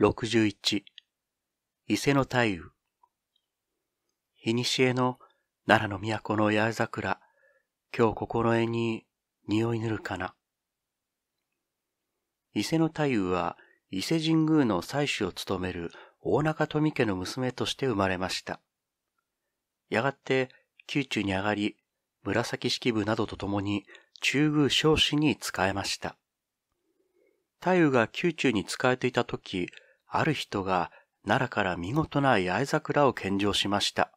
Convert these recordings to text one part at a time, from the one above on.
61伊勢の太夫しえの奈良の都の八重桜今日心得に匂いぬるかな伊勢の太夫は伊勢神宮の祭主を務める大中富家の娘として生まれましたやがて宮中に上がり紫式部などと共に中宮少子に仕えました太夫が宮中に仕えていた時ある人が奈良から見事な八重桜を献上しました。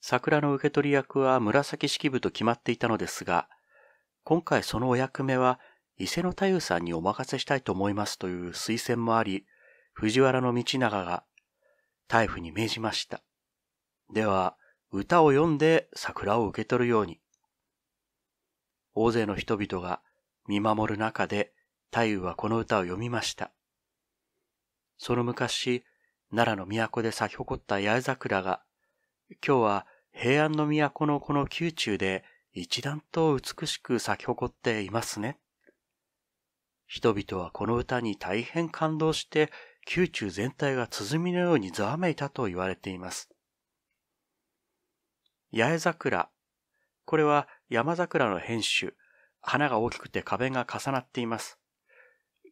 桜の受け取り役は紫式部と決まっていたのですが、今回そのお役目は伊勢の太夫さんにお任せしたいと思いますという推薦もあり、藤原道長が太夫に命じました。では、歌を読んで桜を受け取るように。大勢の人々が見守る中で太夫はこの歌を読みました。その昔、奈良の都で咲き誇った八重桜が、今日は平安の都のこの宮中で一段と美しく咲き誇っていますね。人々はこの歌に大変感動して、宮中全体が鼓のようにざわめいたと言われています。八重桜。これは山桜の変種。花が大きくて壁が重なっています。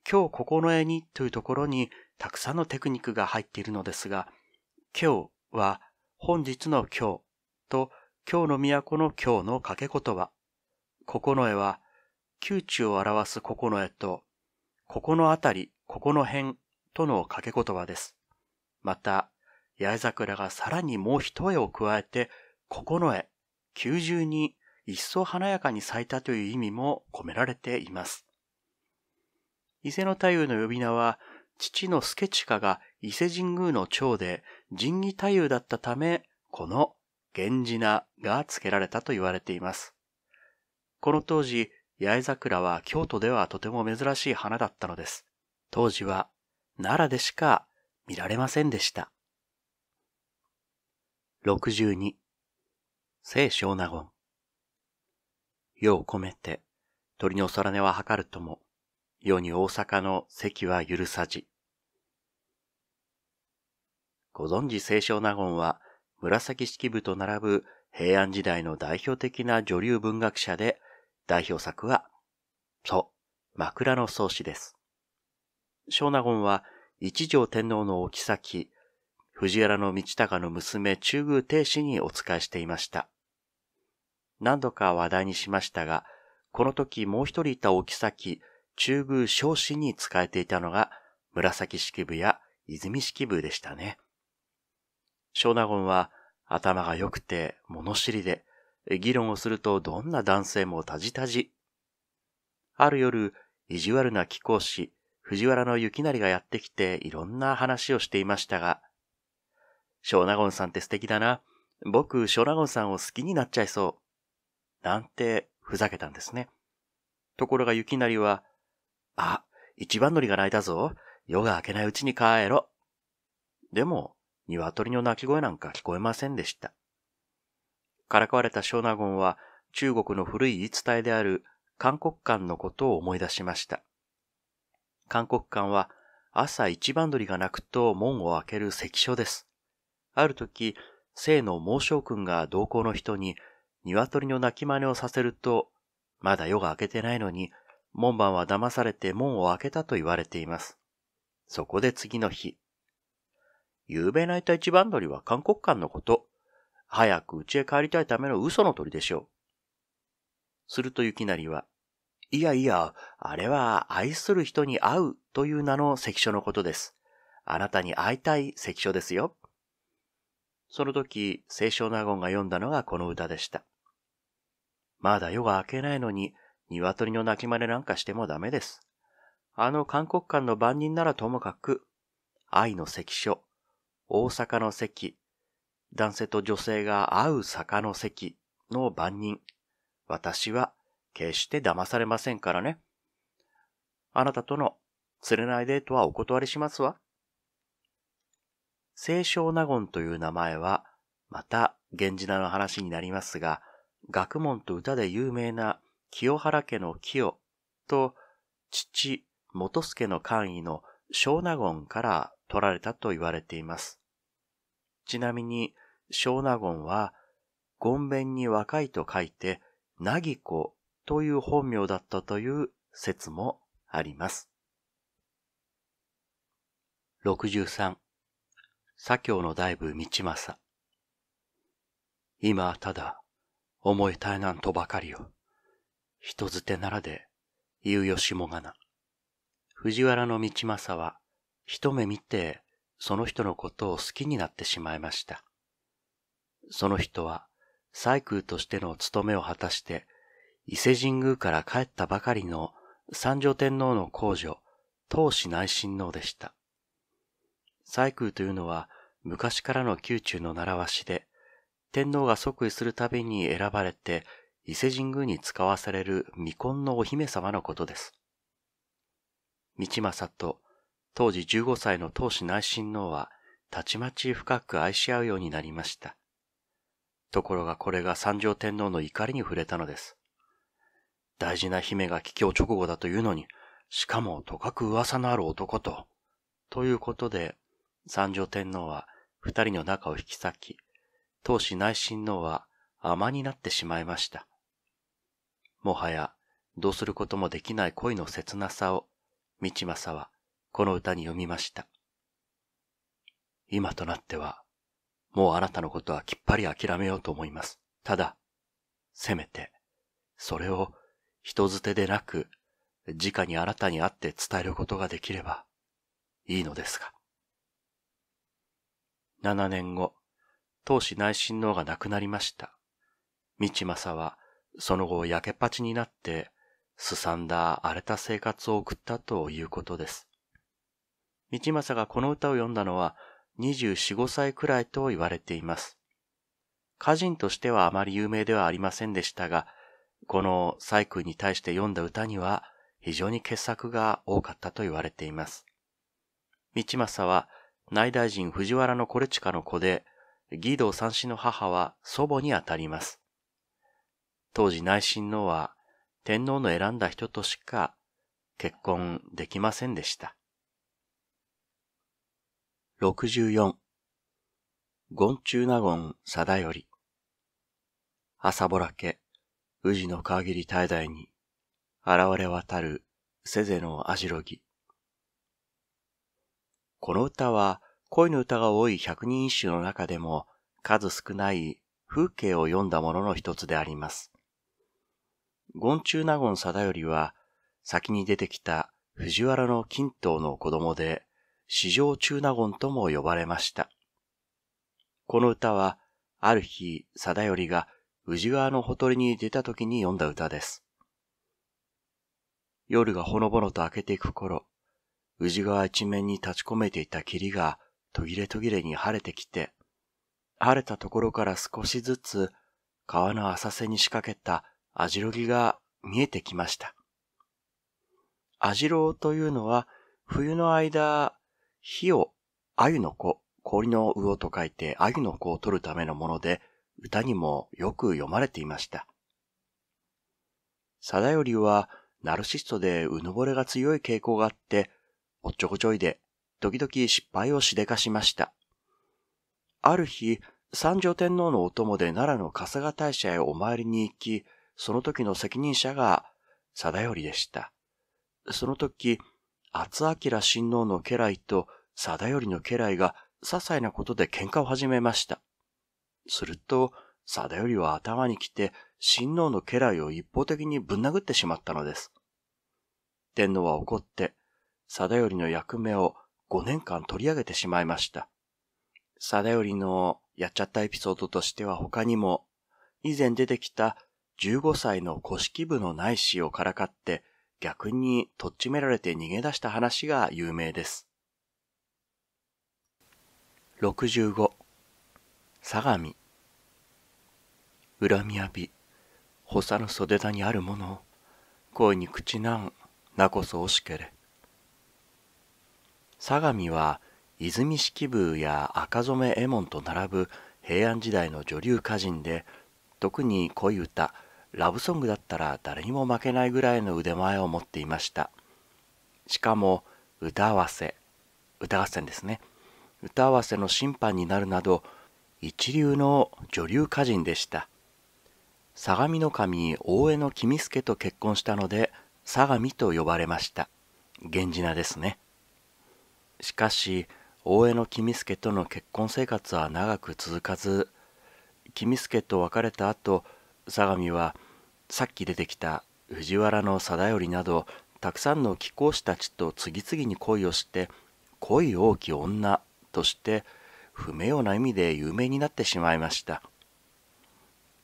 今日ここの絵にというところにたくさんのテクニックが入っているのですが、今日は本日の今日と今日の都の今日の掛け言葉、九重は窮地を表す九重と、ここのあたり、ここの辺との掛け言葉です。また、八重桜がさらにもう一重を加えて、九重、九重に一層華やかに咲いたという意味も込められています。伊勢の太夫の呼び名は、父の助近が伊勢神宮の長で神義太夫だったため、この源氏名が付けられたと言われています。この当時、八重桜は京都ではとても珍しい花だったのです。当時は奈良でしか見られませんでした。62聖少納言世を込めて鳥の空根は測るとも世に大阪の席は許さじご存知清少納言は、紫式部と並ぶ平安時代の代表的な女流文学者で、代表作は、そう、枕草子です。少納言は、一条天皇のお妃、藤原道隆の娘中宮帝氏にお仕えしていました。何度か話題にしましたが、この時もう一人いたお妃、中宮少子に仕えていたのが、紫式部や泉式部でしたね。小納言は頭が良くて物知りで、議論をするとどんな男性もたじたじ。ある夜、意地悪な貴公子、藤原の雪成がやってきていろんな話をしていましたが、小納言さんって素敵だな。僕、小納言さんを好きになっちゃいそう。なんて、ふざけたんですね。ところが雪成は、あ、一番乗りが泣いたぞ。夜が明けないうちに帰ろ。でも、鶏の鳴き声なんか聞こえませんでした。からかわれたショナゴンは中国の古い言い伝えである韓国館のことを思い出しました。韓国館は朝一番鳥が鳴くと門を開ける関所です。ある時、生の猛将君が同行の人に鶏の鳴き真似をさせると、まだ夜が明けてないのに、門番は騙されて門を開けたと言われています。そこで次の日、有名な一体一番鳥は韓国間のこと。早く家へ帰りたいための嘘の鳥でしょう。すると雪なりは、いやいや、あれは愛する人に会うという名の関所のことです。あなたに会いたい関所ですよ。その時、清少納言が読んだのがこの歌でした。まだ夜が明けないのに、鶏の鳴き真似なんかしてもダメです。あの韓国間の番人ならともかく、愛の関所、大阪の席、男性と女性が会う坂の席の番人。私は決して騙されませんからね。あなたとの連れないデートはお断りしますわ。清少納言という名前は、また源氏名の話になりますが、学問と歌で有名な清原家の清と父元助の官位の少納言から取られたと言われています。ちなみに、小納言は、ごんべんに若いと書いて、なぎこという本名だったという説もあります。63左京の大部道政今はただ思い絶えなんとばかりよ人づてならで言うよしもがな藤原道政は一目見てその人のことを好きになってしまいました。その人は西空としての務めを果たして伊勢神宮から帰ったばかりの三条天皇の皇女、当氏内親王でした。西空というのは昔からの宮中の習わしで、天皇が即位するたびに選ばれて伊勢神宮に使わされる未婚のお姫様のことです。道政と当時15歳の当主内親王は、たちまち深く愛し合うようになりました。ところがこれが三条天皇の怒りに触れたのです。大事な姫が帰郷直後だというのに、しかもとかく噂のある男と、ということで、三条天皇は二人の仲を引き裂き、当主内親王は甘になってしまいました。もはや、どうすることもできない恋の切なさを、道政はこの歌に読みました。今となっては、もうあなたのことはきっぱり諦めようと思います。ただ、せめて、それを人捨てでなく、直にあなたに会って伝えることができれば、いいのですが。7年後、当時内親王が亡くなりました。道政は、その後焼けっぱちになって、すさんだ荒れた生活を送ったということです。道政がこの歌を詠んだのは24、5歳くらいと言われています。歌人としてはあまり有名ではありませんでしたが、この細工に対して読んだ歌には非常に傑作が多かったと言われています。道政は内大臣藤原のコレチカの子で、義堂三子の母は祖母にあたります。当時内親王は天皇の選んだ人としか結婚できませんでした。64権中納言貞頼朝ぼらけ、宇治の限り大代に、現れ渡るせぜのあじろぎ。この歌は恋の歌が多い百人一首の中でも数少ない風景を詠んだものの一つであります。権中納言貞頼は先に出てきた藤原の金刀の子供で市場中納言とも呼ばれました。この歌は、ある日、貞頼が宇治川のほとりに出た時に読んだ歌です。夜がほのぼのと明けていく頃、宇治川一面に立ち込めていた霧が途切れ途切れに晴れてきて、晴れたところから少しずつ川の浅瀬に仕掛けた網代木が見えてきました。網代というのは冬の間火を鮎の子、氷の魚と書いて鮎の子を取るためのもので、歌にもよく読まれていました。貞頼はナルシストでうぬぼれが強い傾向があって、おっちょこちょいで、時々失敗をしでかしました。ある日、三条天皇のお供で奈良の笠賀大社へお参りに行き、その時の責任者が貞頼でした。その時、厚明親王の家来と貞頼の家来が些細なことで喧嘩を始めました。すると、貞頼は頭に来て、親王の家来を一方的にぶん殴ってしまったのです。天皇は怒って、貞頼の役目を5年間取り上げてしまいました。貞頼のやっちゃったエピソードとしては他にも、以前出てきた15歳の古式部の内史をからかって、逆にとっちめられて逃げ出した話が有名です。65相模恨みやび補佐の袖田にあるものを恋に口なんなこそ惜しけれ相模は泉式部や赤染右衛門と並ぶ平安時代の女流歌人で特に恋歌ラブソングだったら誰にも負けないぐらいの腕前を持っていましたしかも歌合わせ歌合戦ですね歌合わせの審判になるなど一流の女流歌人でした相模守大江の君助と結婚したので相模と呼ばれました源氏名ですねしかし大江の君助との結婚生活は長く続かず君助と別れた後相模はさっき出てきた藤原の定頼などたくさんの貴公子たちと次々に恋をして恋多き女として不名誉な意味で有名になってしまいました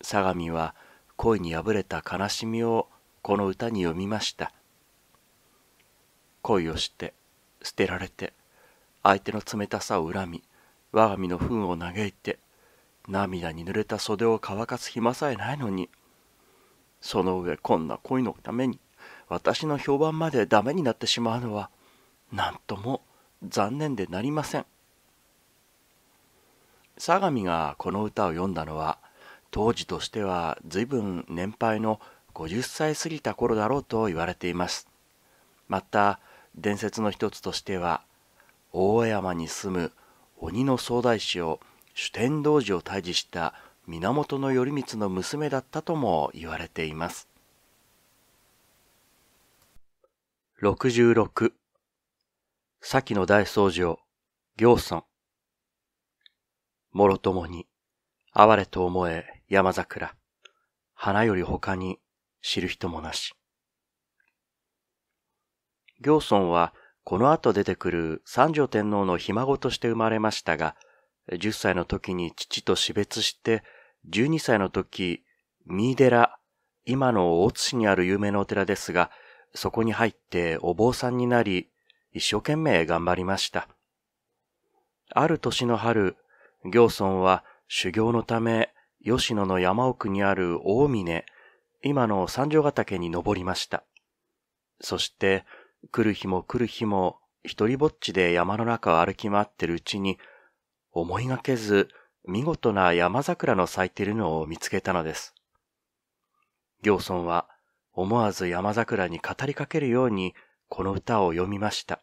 相模は恋に敗れた悲しみをこの歌に詠みました恋をして捨てられて相手の冷たさを恨み我が身の糞を嘆いて涙に濡れた袖を乾かす暇さえないのにその上こんな恋のために私の評判までダメになってしまうのは何とも残念でなりません相模がこの歌を詠んだのは当時としては随分年配の50歳過ぎた頃だろうと言われていますまた伝説の一つとしては大山に住む鬼の総大師を主天童寺を退治した源頼光の娘だったとも言われています。66先の大僧侶行尊もろともに哀れと思え山桜花より他に知る人もなし行尊はこの後出てくる三条天皇のひ孫として生まれましたが、10歳の時に父と死別して、12歳の時、三井寺、今の大津市にある有名なお寺ですが、そこに入ってお坊さんになり、一生懸命頑張りました。ある年の春、行村は修行のため、吉野の山奥にある大峰、今の三条ヶ岳に登りました。そして、来る日も来る日も、一人ぼっちで山の中を歩き回ってるうちに、思いがけず見事な山桜の咲いているのを見つけたのです。行村は思わず山桜に語りかけるようにこの歌を読みました。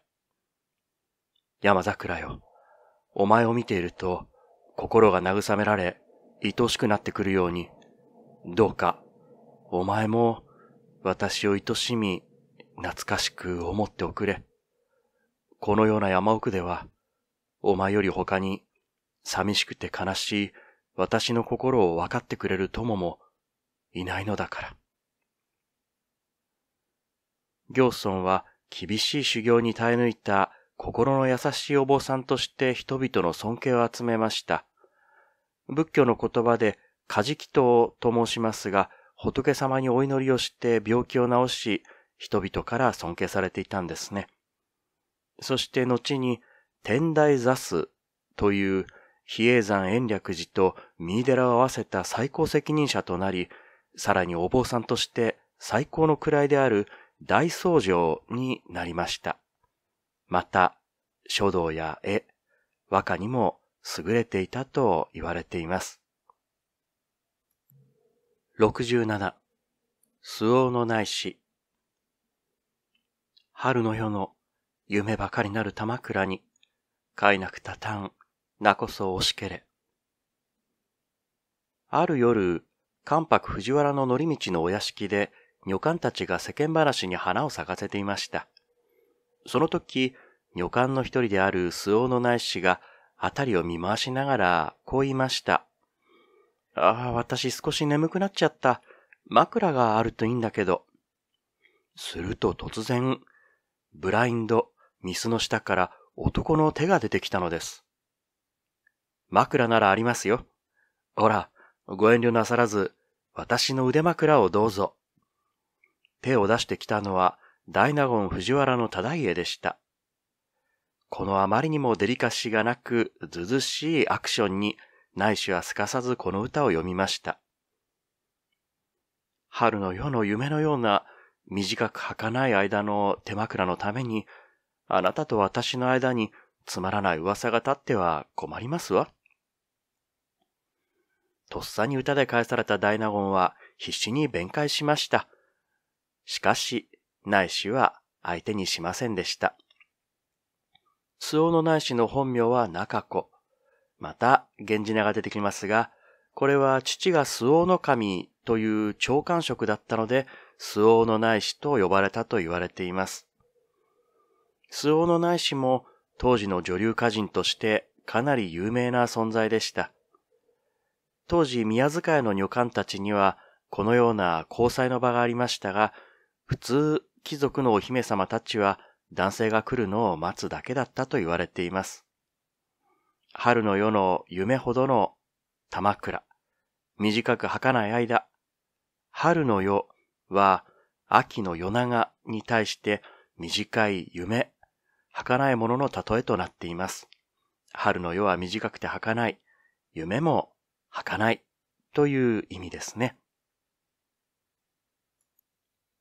山桜よ、お前を見ていると心が慰められ愛しくなってくるように、どうかお前も私を愛しみ懐かしく思っておくれ。このような山奥では、お前より他に寂しくて悲しい私の心を分かってくれる友もいないのだから。行尊は厳しい修行に耐え抜いた心の優しいお坊さんとして人々の尊敬を集めました。仏教の言葉でカジキトと申しますが、仏様にお祈りをして病気を治し、人々から尊敬されていたんですね。そして後に天台座すという比叡山延暦寺と三井寺を合わせた最高責任者となり、さらにお坊さんとして最高の位である大僧正になりました。また、書道や絵、和歌にも優れていたと言われています。67. 周王のないし。春の夜の夢ばかりなる玉倉に、いなくたたんなこそ惜しけれ。ある夜、関白藤原の乗り道のお屋敷で、女官たちが世間話に花を咲かせていました。その時、女官の一人である周王の内氏が、あたりを見回しながら、こう言いました。ああ、私少し眠くなっちゃった。枕があるといいんだけど。すると突然、ブラインド、ミスの下から男の手が出てきたのです。枕ならありますよ。ほら、ご遠慮なさらず、私の腕枕をどうぞ。手を出してきたのは、大納言藤原の忠家でした。このあまりにもデリカシーがなく、ずずしいアクションに、内しはすかさずこの歌を読みました。春の夜の夢のような短く儚い間の手枕のために、あなたと私の間につまらない噂が立っては困りますわ。とっさに歌で返された大納言は必死に弁解しました。しかし、内氏は相手にしませんでした。周王の内氏の本名は中子。また、源氏名が出てきますが、これは父が周王の神という長官職だったので、周王の内氏と呼ばれたと言われています。周王の内氏も当時の女流歌人としてかなり有名な存在でした。当時宮遣いの女官たちにはこのような交際の場がありましたが、普通貴族のお姫様たちは男性が来るのを待つだけだったと言われています。春の夜の夢ほどの玉倉。短く儚い間。春の夜は秋の夜長に対して短い夢、儚いものの例えとなっています。春の夜は短くて儚い。夢も儚いという意味ですね。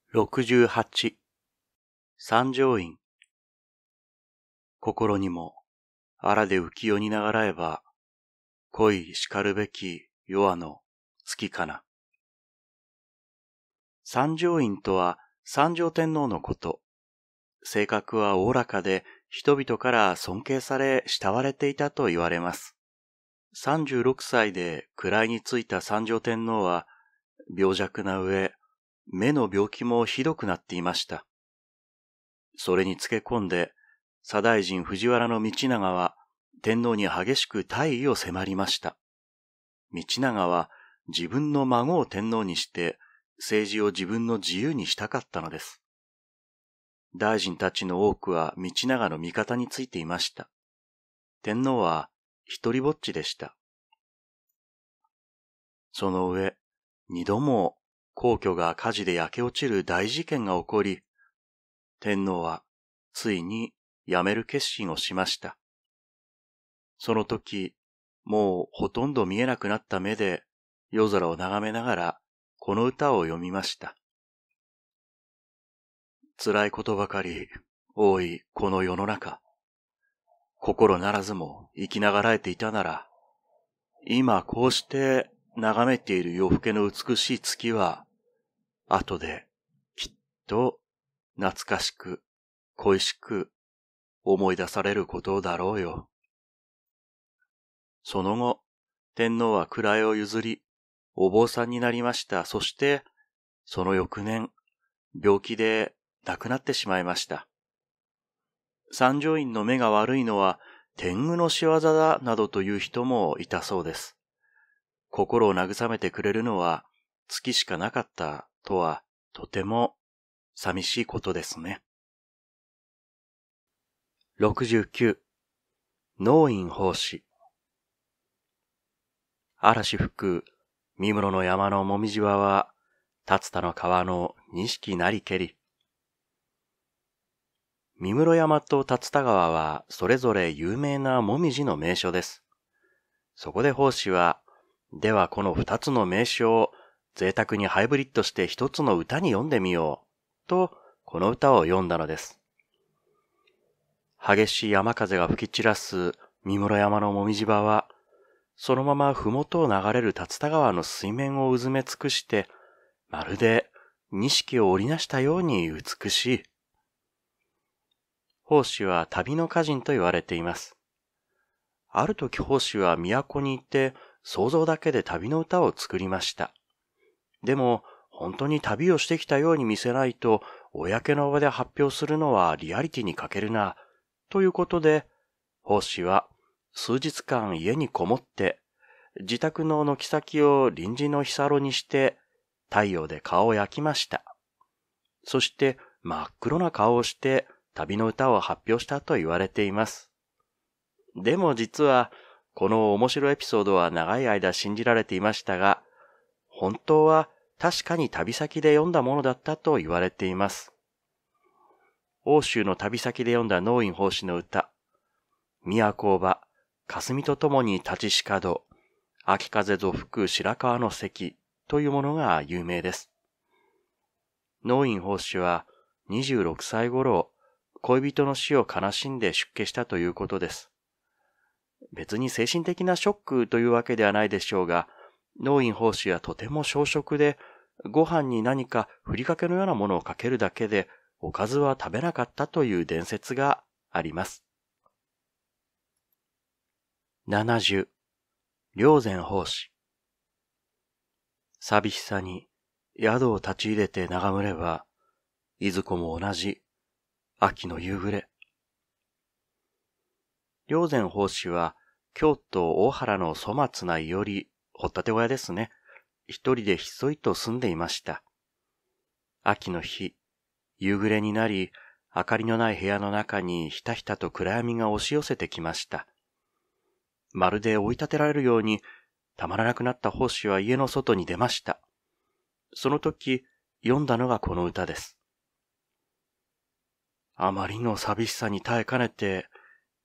六十八、三条院心にも荒で浮世に流らえば恋しかるべき弱の月かな。三条院とは三条天皇のこと。性格はおおらかで人々から尊敬され慕われていたと言われます。36歳で位についた三条天皇は、病弱な上、目の病気もひどくなっていました。それにつけ込んで、左大臣藤原道長は、天皇に激しく大位を迫りました。道長は自分の孫を天皇にして政治を自分の自由にしたかったのです。大臣たちの多くは道長の味方についていました。天皇は一人ぼっちでした。その上、二度も皇居が火事で焼け落ちる大事件が起こり、天皇はついに辞める決心をしました。その時、もうほとんど見えなくなった目で夜空を眺めながらこの歌を読みました。辛いことばかり多いこの世の中。心ならずも生きながらえていたなら、今こうして眺めている夜更けの美しい月は、後できっと懐かしく恋しく思い出されることだろうよ。その後、天皇は位を譲り、お坊さんになりました。そして、その翌年、病気で亡くなってしまいました。三条院の目が悪いのは天狗の仕業だなどという人もいたそうです。心を慰めてくれるのは月しかなかったとはとても寂しいことですね。69農院奉仕嵐吹く三室の山のもみじ場は、竜田の川の錦なりけり、三室山と竜田川はそれぞれ有名なもみじの名所です。そこで法師は、ではこの二つの名所を贅沢にハイブリッドして一つの歌に読んでみよう、とこの歌を読んだのです。激しい山風が吹き散らす三室山のもみじ場は、そのまま麓を流れる竜田川の水面をうずめ尽くして、まるで錦を織りなしたように美しい。法師は旅の歌人と言われています。ある時法師は都に行って想像だけで旅の歌を作りました。でも、本当に旅をしてきたように見せないと、公の場で発表するのはリアリティに欠けるな、ということで、法師は数日間家にこもって、自宅の軒先を臨時の日サロにして、太陽で顔を焼きました。そして真っ黒な顔をして、旅の歌を発表したと言われています。でも実は、この面白いエピソードは長い間信じられていましたが、本当は確かに旅先で読んだものだったと言われています。欧州の旅先で読んだ農院法師の歌、宮工場、霞とともに立ちしかど、秋風ぞ吹く白川の関というものが有名です。農院法師は26歳頃、恋人の死を悲しんで出家したということです。別に精神的なショックというわけではないでしょうが、農院法師はとても小食で、ご飯に何かふりかけのようなものをかけるだけで、おかずは食べなかったという伝説があります。七十、霊禅法師寂しさに宿を立ち入れて眺めれば、いずこも同じ秋の夕暮れ。両前法師は、京都大原の粗末な伊織、掘ったて小屋ですね。一人でひっそりと住んでいました。秋の日、夕暮れになり、明かりのない部屋の中にひたひたと暗闇が押し寄せてきました。まるで追い立てられるように、たまらなくなった法師は家の外に出ました。その時、読んだのがこの歌です。あまりの寂しさに耐えかねて、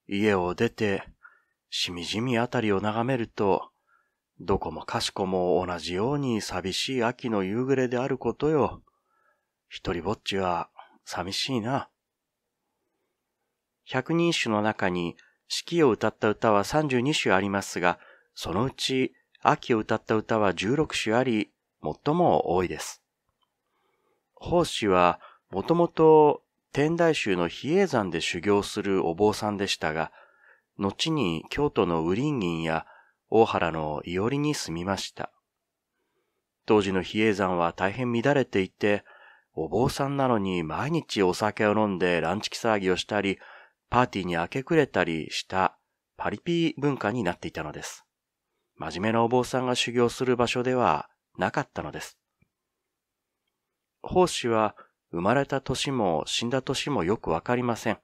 家を出て、しみじみあたりを眺めると、どこもかしこも同じように寂しい秋の夕暮れであることよ。一人ぼっちは寂しいな。百人種の中に四季を歌った歌は三十二種ありますが、そのうち秋を歌った歌は十六種あり、最も多いです。奉仕はもともと天台宗の比叡山で修行するお坊さんでしたが、後に京都のン林ンや大原の伊織に住みました。当時の比叡山は大変乱れていて、お坊さんなのに毎日お酒を飲んでランチキ騒ぎをしたり、パーティーに明け暮れたりしたパリピ文化になっていたのです。真面目なお坊さんが修行する場所ではなかったのです。法師は生まれた年も死んだ年もよくわかりません。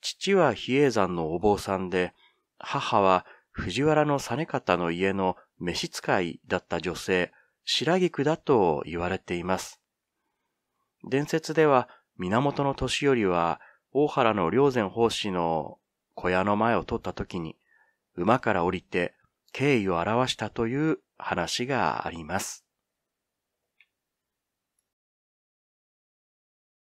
父は比叡山のお坊さんで、母は藤原の実方の家の召使いだった女性、白菊だと言われています。伝説では、源の年寄りは、大原の良善法師の小屋の前を取った時に、馬から降りて敬意を表したという話があります。